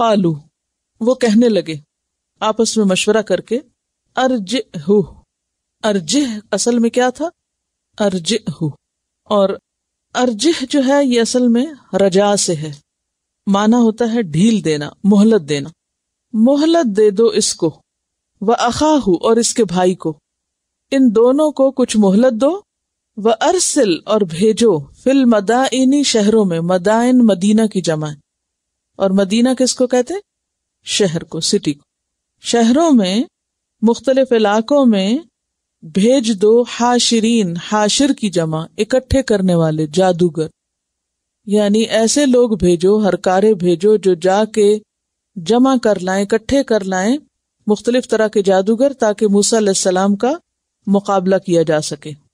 कालू वो कहने लगे आपस में मशवरा करके अर्ज हु अर्जिह असल में क्या था अर्ज हु और अर्जिह जो है ये असल में रजा से है माना होता है ढील देना मोहलत देना मोहलत दे दो इसको व अखाहू और इसके भाई को इन दोनों को कुछ मोहलत दो व अरसिल और भेजो फिल मदाइनी शहरों में मदाइन मदीना की जमा और मदीना किसको कहते हैं शहर को सिटी को शहरों में मुख्तलिफ इलाकों में भेज दो हाशरीन हाशिर की जमा इकट्ठे करने वाले जादूगर यानी ऐसे लोग भेजो हरकारे भेजो जो जाके जमा कर लाए इकट्ठे कर लाए मुख्तलिफ तरह के जादूगर ताकि मूसा सलाम का मुकाबला किया जा सके